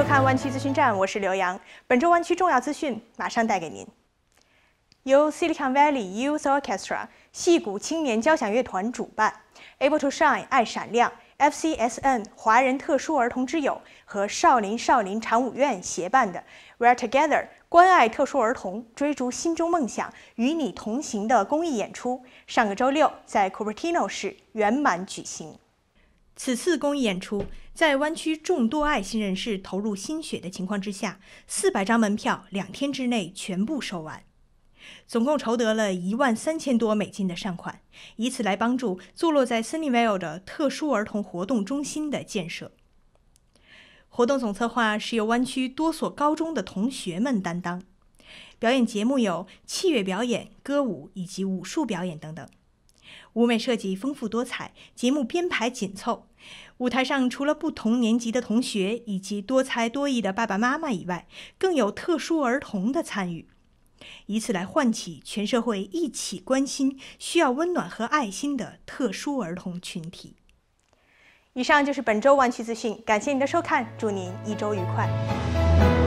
收看湾区资讯站，我是刘洋。本周湾区重要资讯马上带给您。由 Silicon Valley Youth Orchestra（ 西谷青年交响乐团）主办，Able to Shine（ 爱闪亮）、FCSN（ 华人特殊儿童之友）和少林少林常武院协办的 “We're Together” 关爱特殊儿童、追逐心中梦想、与你同行的公益演出，上个周六在 c u p e r t i n o 市圆满举行。此次公益演出在湾区众多爱心人士投入心血的情况之下，四百张门票两天之内全部售完，总共筹得了一万三千多美金的善款，以此来帮助坐落在 Sunnyvale 的特殊儿童活动中心的建设。活动总策划是由湾区多所高中的同学们担当，表演节目有器乐表演、歌舞以及武术表演等等。舞美设计丰富多彩，节目编排紧凑。舞台上除了不同年级的同学以及多才多艺的爸爸妈妈以外，更有特殊儿童的参与，以此来唤起全社会一起关心需要温暖和爱心的特殊儿童群体。以上就是本周弯曲资讯，感谢您的收看，祝您一周愉快。